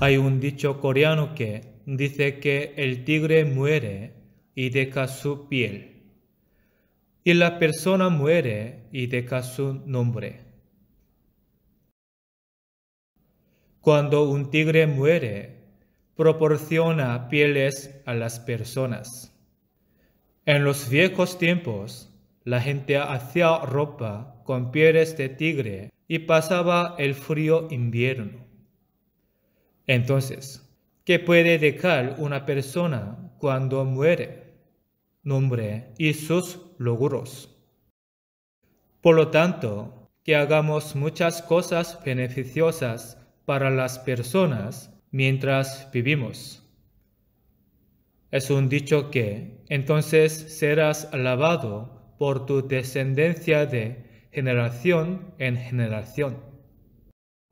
Hay un dicho coreano que dice que el tigre muere y deja su piel, y la persona muere y deja su nombre. Cuando un tigre muere, proporciona pieles a las personas. En los viejos tiempos, la gente hacía ropa con pieles de tigre y pasaba el frío invierno. Entonces, ¿qué puede dejar una persona cuando muere? Nombre y sus logros. Por lo tanto, que hagamos muchas cosas beneficiosas para las personas mientras vivimos. Es un dicho que entonces serás alabado por tu descendencia de generación en generación.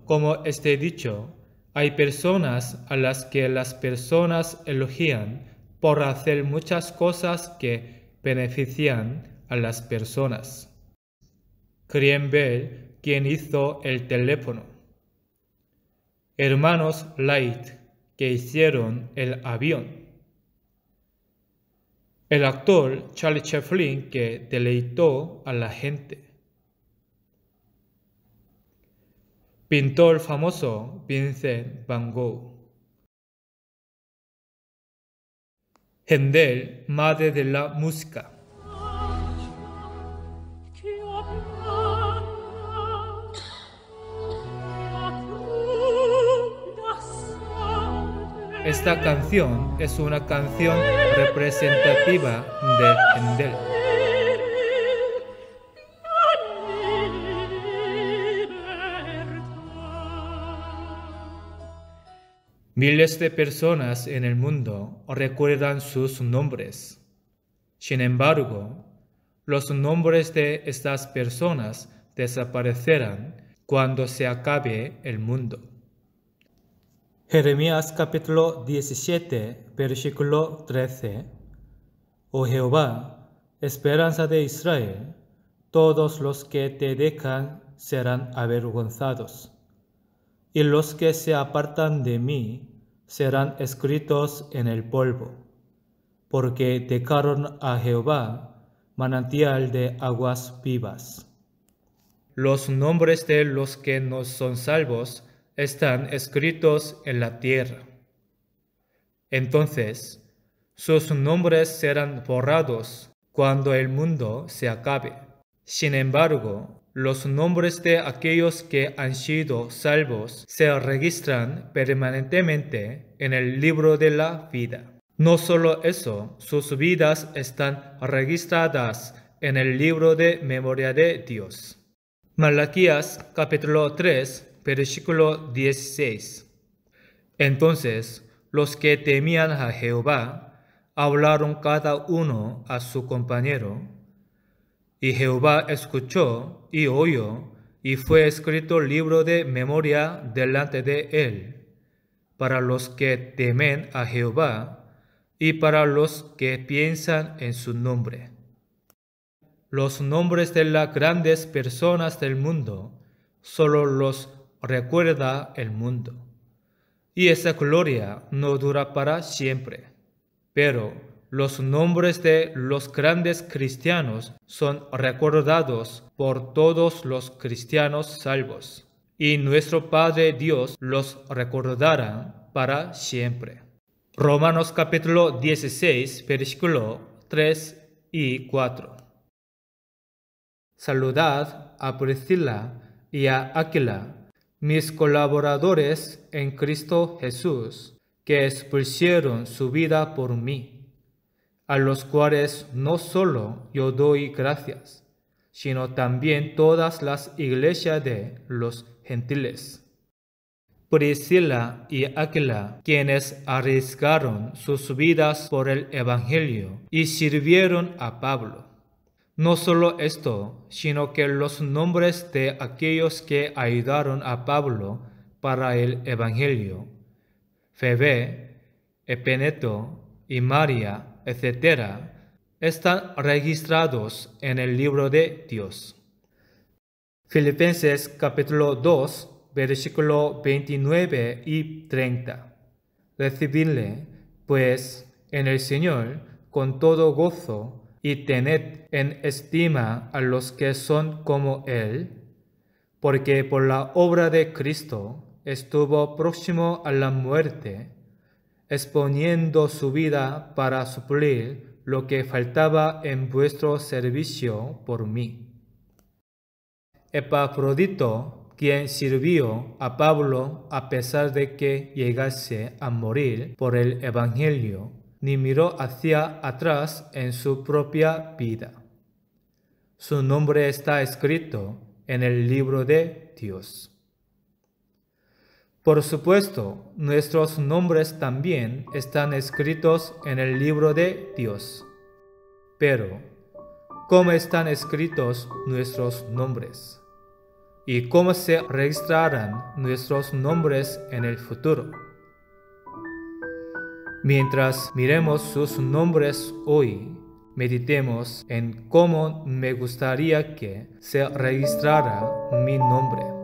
Como este dicho hay personas a las que las personas elogian por hacer muchas cosas que benefician a las personas. Creen ver quien hizo el teléfono. Hermanos Light que hicieron el avión. El actor Charlie Chaplin que deleitó a la gente. Pintor famoso Vincent Van Gogh. Händel, madre de la música. Esta canción es una canción representativa de Hendel. Miles de personas en el mundo recuerdan sus nombres. Sin embargo, los nombres de estas personas desaparecerán cuando se acabe el mundo. Jeremías capítulo 17, versículo 13. Oh Jehová, esperanza de Israel, todos los que te dejan serán avergonzados y los que se apartan de mí serán escritos en el polvo, porque dejaron a Jehová manantial de aguas vivas. Los nombres de los que no son salvos están escritos en la tierra. Entonces, sus nombres serán borrados cuando el mundo se acabe. Sin embargo, los nombres de aquellos que han sido salvos se registran permanentemente en el libro de la vida. No solo eso, sus vidas están registradas en el libro de memoria de Dios. Malaquías capítulo 3, versículo 16. Entonces los que temían a Jehová hablaron cada uno a su compañero y Jehová escuchó y oyó, y fue escrito libro de memoria delante de él, para los que temen a Jehová y para los que piensan en su nombre. Los nombres de las grandes personas del mundo solo los recuerda el mundo. Y esa gloria no dura para siempre, pero los nombres de los grandes cristianos son recordados por todos los cristianos salvos, y nuestro Padre Dios los recordará para siempre. Romanos capítulo 16, versículo 3 y 4. Saludad a Priscila y a Aquila, mis colaboradores en Cristo Jesús, que expulsieron su vida por mí a los cuales no solo yo doy gracias, sino también todas las iglesias de los gentiles. Priscila y Aquila, quienes arriesgaron sus vidas por el Evangelio y sirvieron a Pablo. No solo esto, sino que los nombres de aquellos que ayudaron a Pablo para el Evangelio, Febe, Epeneto y María, etcétera están registrados en el libro de Dios. Filipenses capítulo 2, versículo 29 y 30. Recibidle, pues, en el Señor con todo gozo y tened en estima a los que son como Él, porque por la obra de Cristo estuvo próximo a la muerte exponiendo su vida para suplir lo que faltaba en vuestro servicio por mí. Epafrodito, quien sirvió a Pablo a pesar de que llegase a morir por el Evangelio, ni miró hacia atrás en su propia vida. Su nombre está escrito en el libro de Dios. Por supuesto, nuestros nombres también están escritos en el libro de Dios. Pero, ¿cómo están escritos nuestros nombres? ¿Y cómo se registrarán nuestros nombres en el futuro? Mientras miremos sus nombres hoy, meditemos en cómo me gustaría que se registrara mi nombre.